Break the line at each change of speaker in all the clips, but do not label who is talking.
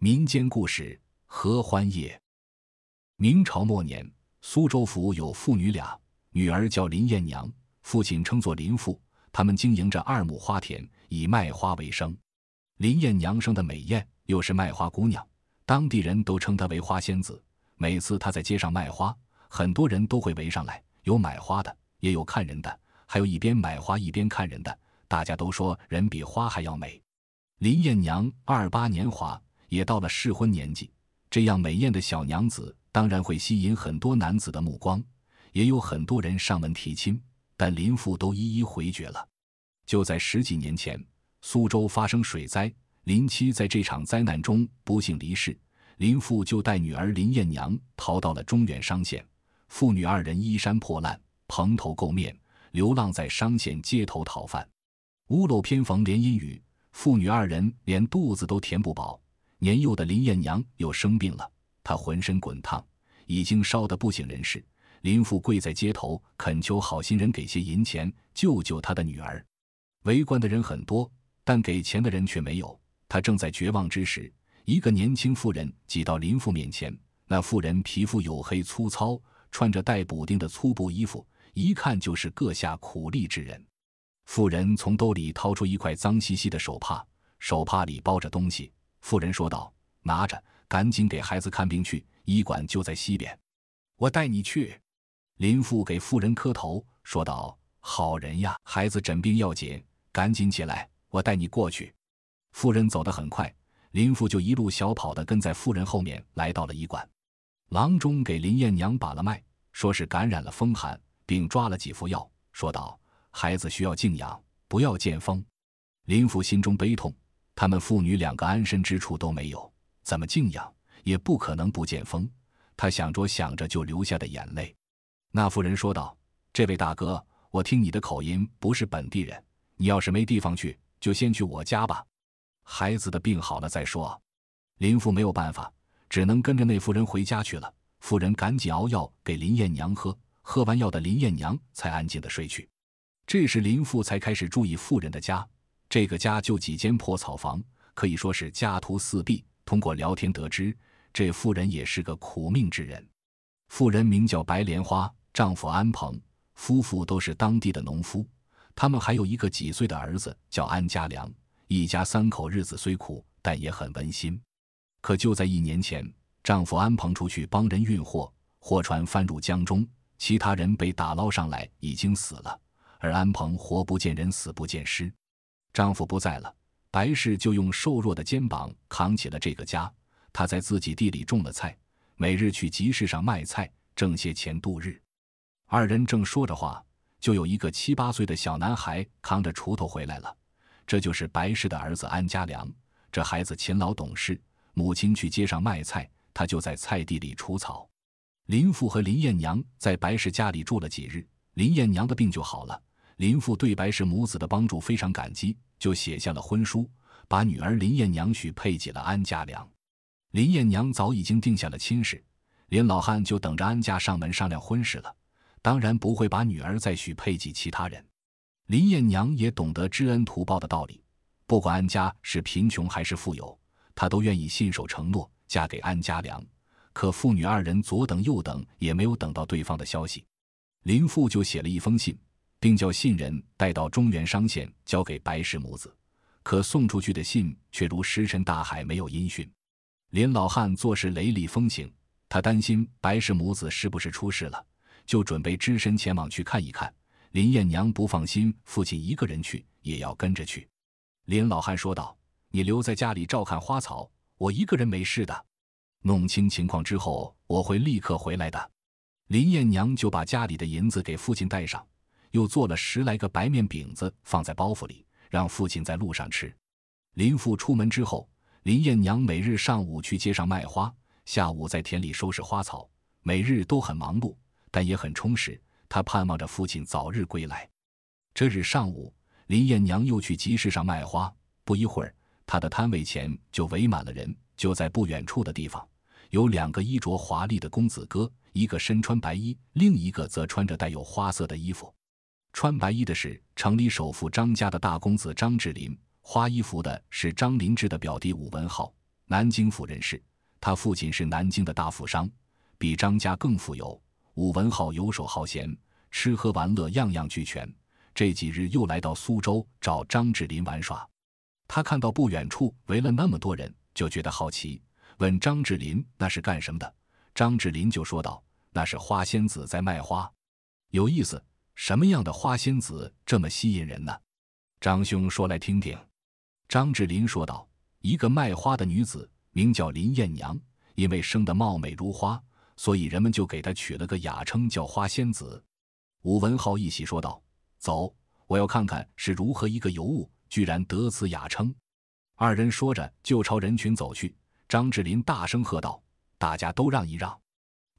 民间故事《合欢叶》。明朝末年，苏州府有父女俩，女儿叫林燕娘，父亲称作林父。他们经营着二亩花田，以卖花为生。林燕娘生的美艳，又是卖花姑娘，当地人都称她为花仙子。每次她在街上卖花，很多人都会围上来，有买花的，也有看人的，还有一边买花一边看人的。大家都说人比花还要美。林燕娘二八年华。也到了适婚年纪，这样美艳的小娘子当然会吸引很多男子的目光，也有很多人上门提亲，但林父都一一回绝了。就在十几年前，苏州发生水灾，林妻在这场灾难中不幸离世，林父就带女儿林艳娘逃到了中原商县，父女二人衣衫破烂，蓬头垢面，流浪在商县街头讨饭。屋漏偏逢连阴雨，父女二人连肚子都填不饱。年幼的林艳娘又生病了，她浑身滚烫，已经烧得不省人事。林父跪在街头，恳求好心人给些银钱救救他的女儿。围观的人很多，但给钱的人却没有。他正在绝望之时，一个年轻妇人挤到林父面前。那妇人皮肤黝黑粗糙，穿着带补丁的粗布衣服，一看就是个下苦力之人。妇人从兜里掏出一块脏兮兮的手帕，手帕里包着东西。妇人说道：“拿着，赶紧给孩子看病去。医馆就在西边，我带你去。”林父给妇人磕头，说道：“好人呀，孩子诊病要紧，赶紧起来，我带你过去。”妇人走得很快，林父就一路小跑的跟在妇人后面，来到了医馆。郎中给林燕娘把了脉，说是感染了风寒，并抓了几副药，说道：“孩子需要静养，不要见风。”林父心中悲痛。他们父女两个安身之处都没有，怎么静养也不可能不见风。他想着想着就流下的眼泪。那妇人说道：“这位大哥，我听你的口音不是本地人，你要是没地方去，就先去我家吧。孩子的病好了再说。”林父没有办法，只能跟着那妇人回家去了。妇人赶紧熬药给林燕娘喝，喝完药的林燕娘才安静的睡去。这时林父才开始注意妇人的家。这个家就几间破草房，可以说是家徒四壁。通过聊天得知，这妇人也是个苦命之人。妇人名叫白莲花，丈夫安鹏，夫妇都是当地的农夫。他们还有一个几岁的儿子叫安家良。一家三口日子虽苦，但也很温馨。可就在一年前，丈夫安鹏出去帮人运货，货船翻入江中，其他人被打捞上来已经死了，而安鹏活不见人，死不见尸。丈夫不在了，白氏就用瘦弱的肩膀扛起了这个家。她在自己地里种了菜，每日去集市上卖菜，挣些钱度日。二人正说着话，就有一个七八岁的小男孩扛着锄头回来了。这就是白氏的儿子安家良。这孩子勤劳懂事，母亲去街上卖菜，他就在菜地里除草。林父和林燕娘在白氏家里住了几日，林燕娘的病就好了。林父对白氏母子的帮助非常感激，就写下了婚书，把女儿林燕娘许配给了安家良。林燕娘早已经定下了亲事，林老汉就等着安家上门商量婚事了。当然不会把女儿再许配给其他人。林燕娘也懂得知恩图报的道理，不管安家是贫穷还是富有，她都愿意信守承诺，嫁给安家良。可父女二人左等右等也没有等到对方的消息，林父就写了一封信。并叫信人带到中原商县交给白氏母子，可送出去的信却如石沉大海，没有音讯。林老汉做事雷厉风行，他担心白氏母子是不是出事了，就准备只身前往去看一看。林燕娘不放心父亲一个人去，也要跟着去。林老汉说道：“你留在家里照看花草，我一个人没事的。弄清情况之后，我会立刻回来的。”林燕娘就把家里的银子给父亲带上。又做了十来个白面饼子，放在包袱里，让父亲在路上吃。林父出门之后，林燕娘每日上午去街上卖花，下午在田里收拾花草，每日都很忙碌，但也很充实。她盼望着父亲早日归来。这日上午，林燕娘又去集市上卖花，不一会儿，她的摊位前就围满了人。就在不远处的地方，有两个衣着华丽的公子哥，一个身穿白衣，另一个则穿着带有花色的衣服。穿白衣的是城里首富张家的大公子张志林，花衣服的是张灵志的表弟武文浩，南京府人士，他父亲是南京的大富商，比张家更富有。武文浩游手好闲，吃喝玩乐样样俱全，这几日又来到苏州找张志林玩耍。他看到不远处围了那么多人，就觉得好奇，问张志林那是干什么的。张志林就说道：“那是花仙子在卖花，有意思。”什么样的花仙子这么吸引人呢？张兄说来听听。”张志林说道：“一个卖花的女子名叫林艳娘，因为生得貌美如花，所以人们就给她取了个雅称叫花仙子。”武文浩一喜说道：“走，我要看看是如何一个尤物，居然得此雅称。”二人说着就朝人群走去。张志林大声喝道：“大家都让一让！”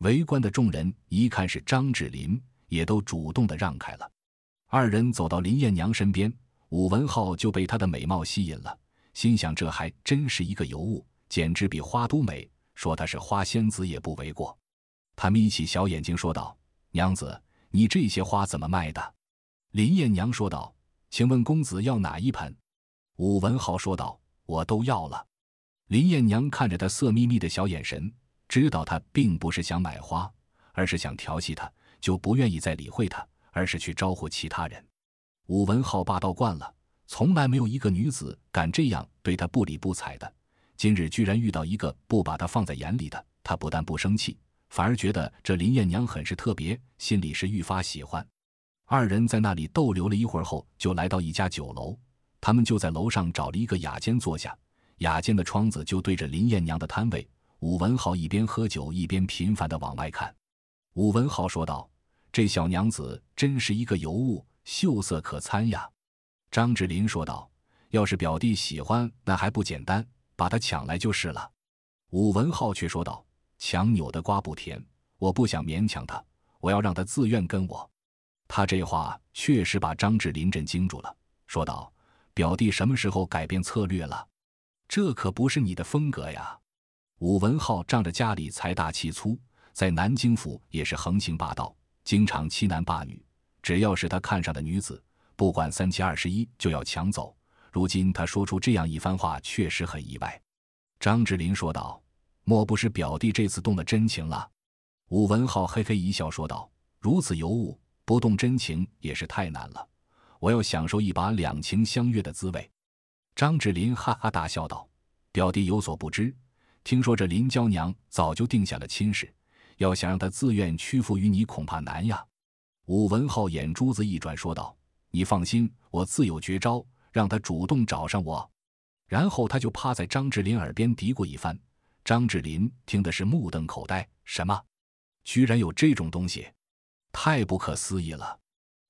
围观的众人一看是张志林。也都主动的让开了，二人走到林艳娘身边，武文浩就被她的美貌吸引了，心想这还真是一个尤物，简直比花都美，说她是花仙子也不为过。他眯起小眼睛说道：“娘子，你这些花怎么卖的？”林艳娘说道：“请问公子要哪一盆？”武文浩说道：“我都要了。”林艳娘看着他色眯眯的小眼神，知道他并不是想买花，而是想调戏她。就不愿意再理会他，而是去招呼其他人。武文浩霸道惯了，从来没有一个女子敢这样对他不理不睬的。今日居然遇到一个不把他放在眼里的，他不但不生气，反而觉得这林艳娘很是特别，心里是愈发喜欢。二人在那里逗留了一会儿后，就来到一家酒楼。他们就在楼上找了一个雅间坐下，雅间的窗子就对着林艳娘的摊位。武文浩一边喝酒，一边频繁地往外看。武文浩说道：“这小娘子真是一个尤物，秀色可餐呀。”张志林说道：“要是表弟喜欢，那还不简单，把她抢来就是了。”武文浩却说道：“强扭的瓜不甜，我不想勉强她，我要让她自愿跟我。”他这话确实把张志林震惊住了，说道：“表弟什么时候改变策略了？这可不是你的风格呀！”武文浩仗着家里财大气粗。在南京府也是横行霸道，经常欺男霸女。只要是他看上的女子，不管三七二十一就要抢走。如今他说出这样一番话，确实很意外。张志林说道：“莫不是表弟这次动了真情了？”武文浩嘿嘿一笑说道：“如此尤物，不动真情也是太难了。我要享受一把两情相悦的滋味。”张志林哈哈大笑道：“表弟有所不知，听说这林娇娘早就定下了亲事。”要想让他自愿屈服于你，恐怕难呀。武文浩眼珠子一转，说道：“你放心，我自有绝招，让他主动找上我。”然后他就趴在张志林耳边嘀咕一番。张志林听的是目瞪口呆：“什么？居然有这种东西？太不可思议了！”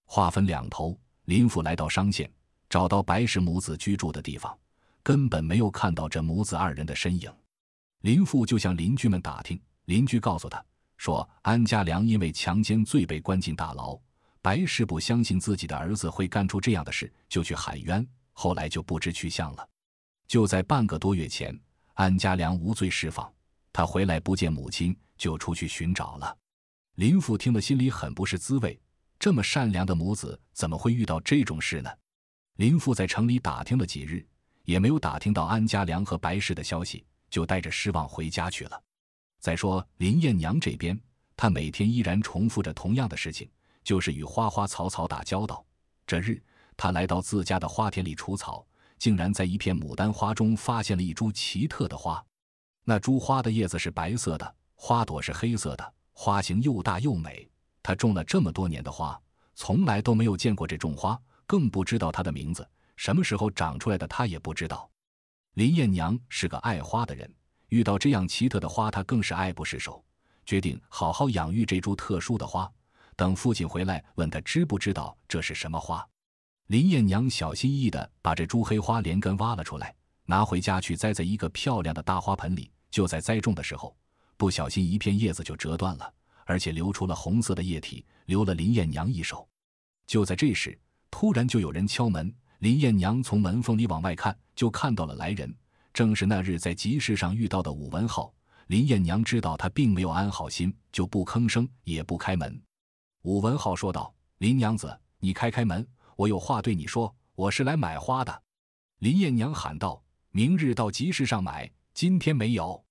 话分两头，林父来到商县，找到白氏母子居住的地方，根本没有看到这母子二人的身影。林父就向邻居们打听，邻居告诉他。说安家良因为强奸罪被关进大牢，白氏不相信自己的儿子会干出这样的事，就去喊冤，后来就不知去向了。就在半个多月前，安家良无罪释放，他回来不见母亲，就出去寻找了。林父听了心里很不是滋味，这么善良的母子怎么会遇到这种事呢？林父在城里打听了几日，也没有打听到安家良和白氏的消息，就带着失望回家去了。再说林艳娘这边，她每天依然重复着同样的事情，就是与花花草草打交道。这日，她来到自家的花田里除草，竟然在一片牡丹花中发现了一株奇特的花。那株花的叶子是白色的，花朵是黑色的，花型又大又美。她种了这么多年的花，从来都没有见过这种花，更不知道它的名字。什么时候长出来的，她也不知道。林艳娘是个爱花的人。遇到这样奇特的花，他更是爱不释手，决定好好养育这株特殊的花。等父亲回来，问他知不知道这是什么花。林艳娘小心翼翼地把这株黑花连根挖了出来，拿回家去栽在一个漂亮的大花盆里。就在栽种的时候，不小心一片叶子就折断了，而且流出了红色的液体，流了林艳娘一手。就在这时，突然就有人敲门。林艳娘从门缝里往外看，就看到了来人。正是那日在集市上遇到的武文浩，林艳娘知道他并没有安好心，就不吭声，也不开门。武文浩说道：“林娘子，你开开门，我有话对你说。我是来买花的。”林艳娘喊道：“明日到集市上买，今天没有。”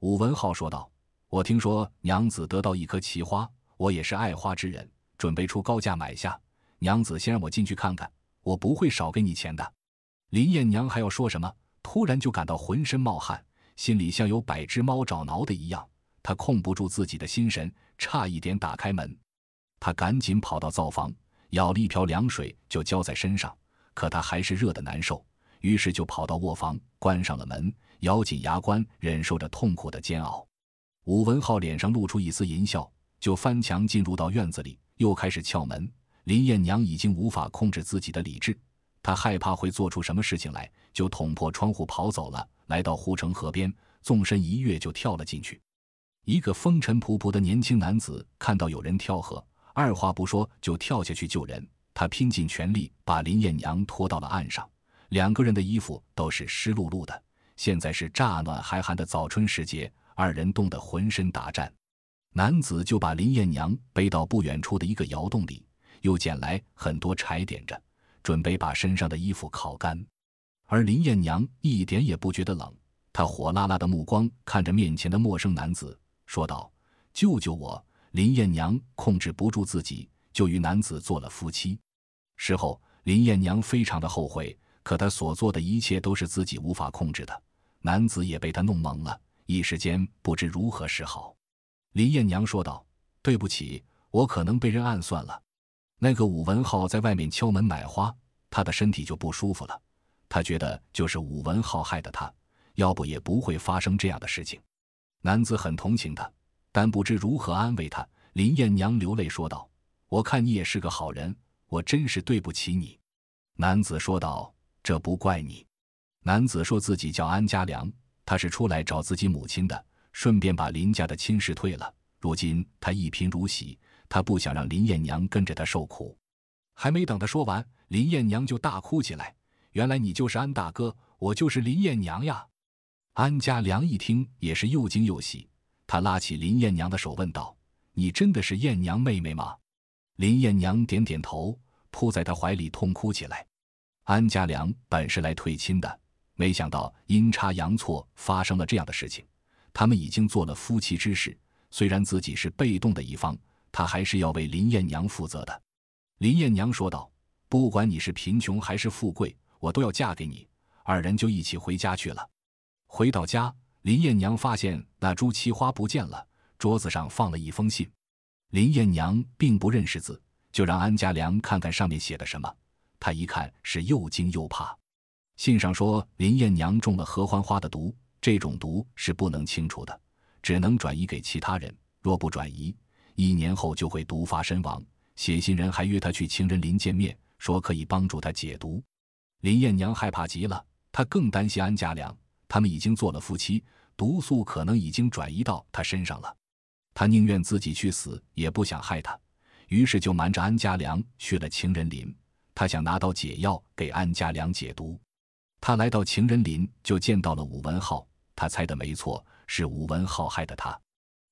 武文浩说道：“我听说娘子得到一颗奇花，我也是爱花之人，准备出高价买下。娘子先让我进去看看，我不会少给你钱的。”林艳娘还要说什么？突然就感到浑身冒汗，心里像有百只猫爪挠的一样，他控不住自己的心神，差一点打开门。他赶紧跑到灶房，舀了一瓢凉水就浇在身上，可他还是热的难受，于是就跑到卧房，关上了门，咬紧牙关，忍受着痛苦的煎熬。武文浩脸上露出一丝淫笑，就翻墙进入到院子里，又开始撬门。林艳娘已经无法控制自己的理智，她害怕会做出什么事情来。就捅破窗户跑走了，来到护城河边，纵身一跃就跳了进去。一个风尘仆仆的年轻男子看到有人跳河，二话不说就跳下去救人。他拼尽全力把林艳娘拖到了岸上，两个人的衣服都是湿漉漉的。现在是乍暖还寒的早春时节，二人冻得浑身打颤。男子就把林艳娘背到不远处的一个窑洞里，又捡来很多柴点着，准备把身上的衣服烤干。而林艳娘一点也不觉得冷，她火辣辣的目光看着面前的陌生男子，说道：“救救我！”林艳娘控制不住自己，就与男子做了夫妻。事后，林艳娘非常的后悔，可她所做的一切都是自己无法控制的。男子也被她弄懵了，一时间不知如何是好。林艳娘说道：“对不起，我可能被人暗算了。那个武文浩在外面敲门买花，他的身体就不舒服了。”他觉得就是武文浩害的他，要不也不会发生这样的事情。男子很同情他，但不知如何安慰他。林艳娘流泪说道：“我看你也是个好人，我真是对不起你。”男子说道：“这不怪你。”男子说自己叫安家良，他是出来找自己母亲的，顺便把林家的亲事退了。如今他一贫如洗，他不想让林艳娘跟着他受苦。还没等他说完，林艳娘就大哭起来。原来你就是安大哥，我就是林艳娘呀！安家良一听也是又惊又喜，他拉起林艳娘的手问道：“你真的是艳娘妹妹吗？”林艳娘点点头，扑在他怀里痛哭起来。安家良本是来退亲的，没想到阴差阳错发生了这样的事情。他们已经做了夫妻之事，虽然自己是被动的一方，他还是要为林艳娘负责的。林艳娘说道：“不管你是贫穷还是富贵。”我都要嫁给你，二人就一起回家去了。回到家，林艳娘发现那株奇花不见了，桌子上放了一封信。林艳娘并不认识字，就让安家良看看上面写的什么。他一看是又惊又怕。信上说林艳娘中了合欢花的毒，这种毒是不能清除的，只能转移给其他人。若不转移，一年后就会毒发身亡。写信人还约他去情人林见面，说可以帮助他解毒。林燕娘害怕极了，她更担心安家良。他们已经做了夫妻，毒素可能已经转移到他身上了。她宁愿自己去死，也不想害他。于是就瞒着安家良去了情人林。她想拿到解药给安家良解毒。她来到情人林，就见到了武文浩。她猜的没错，是武文浩害的他。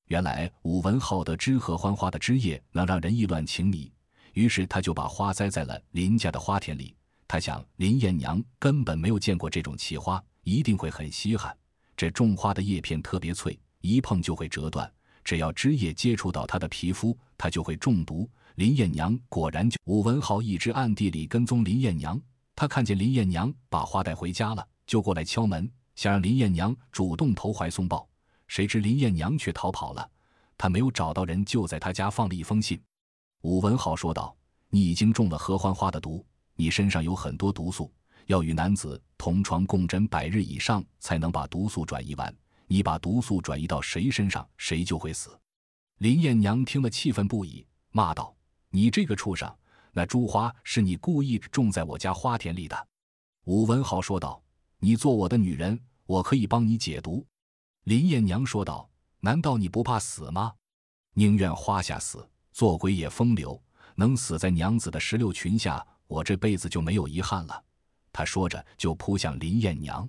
原来武文浩得知合欢花的枝叶能让人意乱情迷，于是他就把花栽在了林家的花田里。他想，林艳娘根本没有见过这种奇花，一定会很稀罕。这种花的叶片特别脆，一碰就会折断。只要枝叶接触到她的皮肤，她就会中毒。林艳娘果然就……武文豪一直暗地里跟踪林艳娘，他看见林艳娘把花带回家了，就过来敲门，想让林艳娘主动投怀送抱。谁知林艳娘却逃跑了。他没有找到人，就在他家放了一封信。武文豪说道：“你已经中了合欢花的毒。”你身上有很多毒素，要与男子同床共枕百日以上，才能把毒素转移完。你把毒素转移到谁身上，谁就会死。林艳娘听了气愤不已，骂道：“你这个畜生！那珠花是你故意种在我家花田里的。”武文豪说道：“你做我的女人，我可以帮你解毒。”林艳娘说道：“难道你不怕死吗？宁愿花下死，做鬼也风流。能死在娘子的石榴裙下。”我这辈子就没有遗憾了，他说着就扑向林燕娘。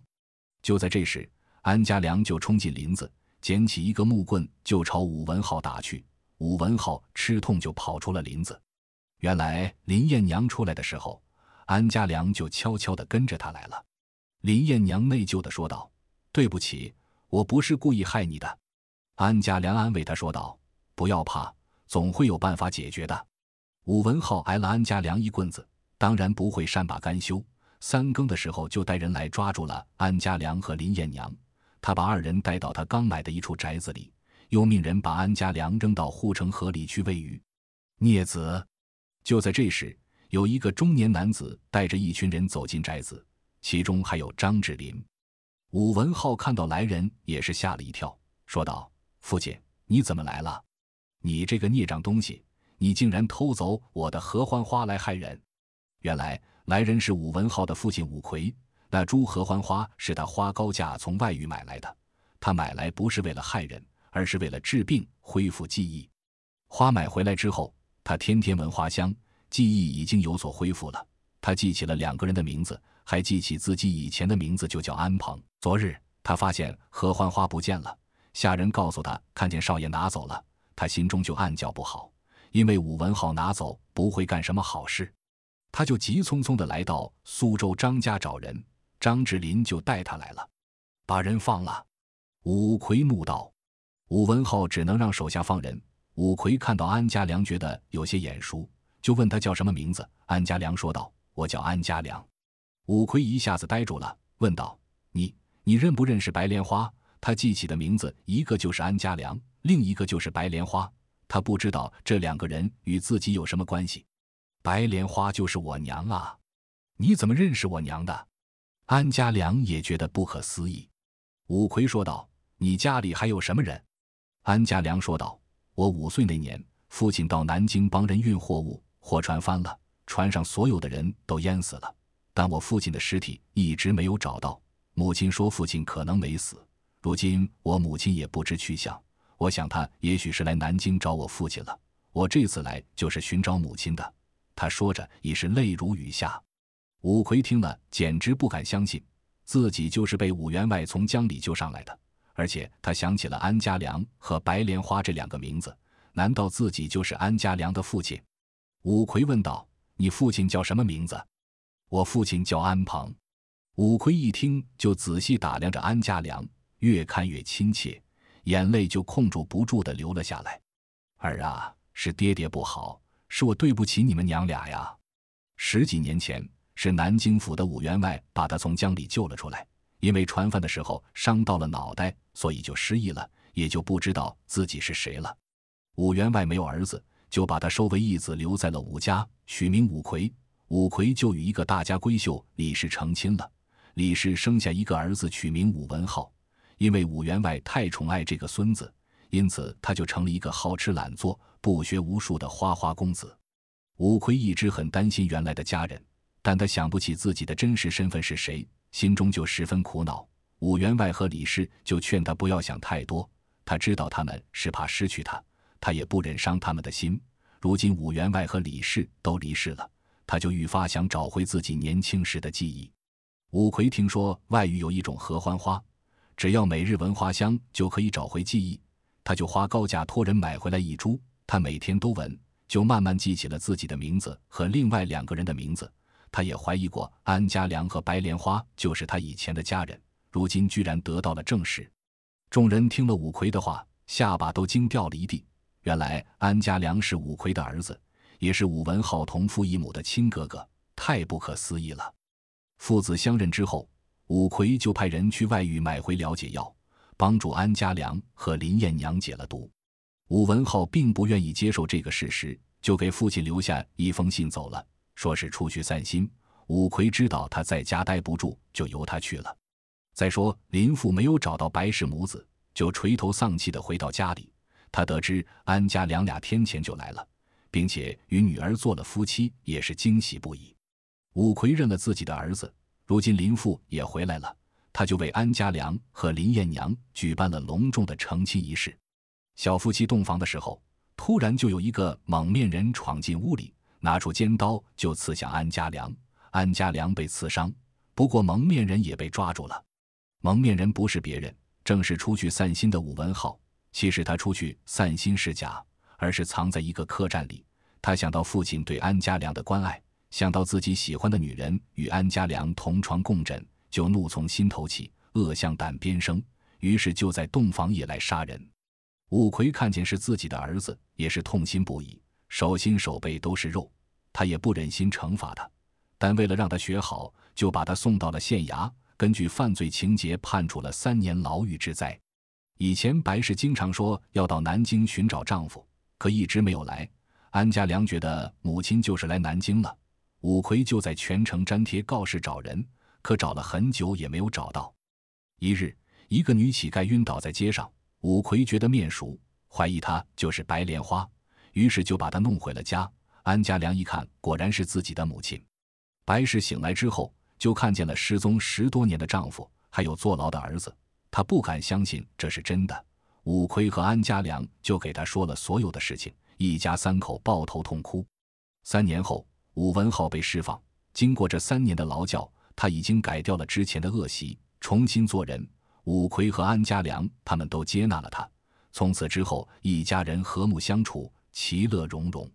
就在这时，安家良就冲进林子，捡起一个木棍就朝武文浩打去。武文浩吃痛就跑出了林子。原来林燕娘出来的时候，安家良就悄悄地跟着他来了。林燕娘内疚地说道：“对不起，我不是故意害你的。”安家良安慰他说道：“不要怕，总会有办法解决的。”武文浩挨了安家良一棍子。当然不会善罢甘休。三更的时候，就带人来抓住了安家良和林艳娘。他把二人带到他刚买的一处宅子里，又命人把安家良扔到护城河里去喂鱼。孽子！就在这时，有一个中年男子带着一群人走进宅子，其中还有张志林、武文浩。看到来人，也是吓了一跳，说道：“父亲，你怎么来了？你这个孽障东西，你竟然偷走我的合欢花来害人！”原来来人是武文浩的父亲武魁。那株合欢花是他花高价从外域买来的。他买来不是为了害人，而是为了治病恢复记忆。花买回来之后，他天天闻花香，记忆已经有所恢复了。他记起了两个人的名字，还记起自己以前的名字就叫安鹏。昨日他发现合欢花不见了，下人告诉他看见少爷拿走了，他心中就暗叫不好，因为武文浩拿走不会干什么好事。他就急匆匆地来到苏州张家找人，张志林就带他来了，把人放了。武魁怒道：“武文浩只能让手下放人。”武魁看到安家良，觉得有些眼熟，就问他叫什么名字。安家良说道：“我叫安家良。”武魁一下子呆住了，问道：“你你认不认识白莲花？”他记起的名字一个就是安家良，另一个就是白莲花。他不知道这两个人与自己有什么关系。白莲花就是我娘啊，你怎么认识我娘的？安家良也觉得不可思议。五魁说道：“你家里还有什么人？”安家良说道：“我五岁那年，父亲到南京帮人运货物，货船翻了，船上所有的人都淹死了，但我父亲的尸体一直没有找到。母亲说父亲可能没死，如今我母亲也不知去向。我想他也许是来南京找我父亲了。我这次来就是寻找母亲的。”他说着，已是泪如雨下。武魁听了，简直不敢相信，自己就是被武员外从江里救上来的。而且他想起了安家良和白莲花这两个名字，难道自己就是安家良的父亲？武魁问道：“你父亲叫什么名字？”“我父亲叫安鹏。”武魁一听，就仔细打量着安家良，越看越亲切，眼泪就控制不住的流了下来。“儿啊，是爹爹不好。”是我对不起你们娘俩呀！十几年前，是南京府的武员外把他从江里救了出来，因为船翻的时候伤到了脑袋，所以就失忆了，也就不知道自己是谁了。武员外没有儿子，就把他收为义子，留在了武家，取名武魁。武魁就与一个大家闺秀李氏成亲了，李氏生下一个儿子，取名武文浩。因为武员外太宠爱这个孙子。因此，他就成了一个好吃懒做、不学无术的花花公子。武魁一直很担心原来的家人，但他想不起自己的真实身份是谁，心中就十分苦恼。武员外和李氏就劝他不要想太多，他知道他们是怕失去他，他也不忍伤他们的心。如今武员外和李氏都离世了，他就愈发想找回自己年轻时的记忆。武魁听说外域有一种合欢花，只要每日闻花香，就可以找回记忆。他就花高价托人买回来一株，他每天都闻，就慢慢记起了自己的名字和另外两个人的名字。他也怀疑过安家良和白莲花就是他以前的家人，如今居然得到了证实。众人听了武魁的话，下巴都惊掉了一地。原来安家良是武魁的儿子，也是武文浩同父异母的亲哥哥，太不可思议了！父子相认之后，武魁就派人去外域买回了解药。帮助安家良和林艳娘解了毒，武文浩并不愿意接受这个事实，就给父亲留下一封信走了，说是出去散心。武魁知道他在家待不住，就由他去了。再说林父没有找到白氏母子，就垂头丧气的回到家里。他得知安家良俩天前就来了，并且与女儿做了夫妻，也是惊喜不已。武魁认了自己的儿子，如今林父也回来了。他就为安家良和林艳娘举办了隆重的成亲仪式。小夫妻洞房的时候，突然就有一个蒙面人闯进屋里，拿出尖刀就刺向安家良。安家良被刺伤，不过蒙面人也被抓住了。蒙面人不是别人，正是出去散心的武文浩。其实他出去散心是假，而是藏在一个客栈里。他想到父亲对安家良的关爱，想到自己喜欢的女人与安家良同床共枕。就怒从心头起，恶向胆边生，于是就在洞房夜来杀人。五魁看见是自己的儿子，也是痛心不已，手心手背都是肉，他也不忍心惩罚他，但为了让他学好，就把他送到了县衙，根据犯罪情节判处了三年牢狱之灾。以前白氏经常说要到南京寻找丈夫，可一直没有来。安家良觉得母亲就是来南京了，五魁就在全城粘贴告示找人。可找了很久也没有找到。一日，一个女乞丐晕倒在街上，武魁觉得面熟，怀疑她就是白莲花，于是就把她弄回了家。安家良一看，果然是自己的母亲。白氏醒来之后，就看见了失踪十多年的丈夫，还有坐牢的儿子。她不敢相信这是真的。武魁和安家良就给他说了所有的事情，一家三口抱头痛哭。三年后，武文浩被释放。经过这三年的劳教。他已经改掉了之前的恶习，重新做人。武魁和安家良他们都接纳了他，从此之后一家人和睦相处，其乐融融。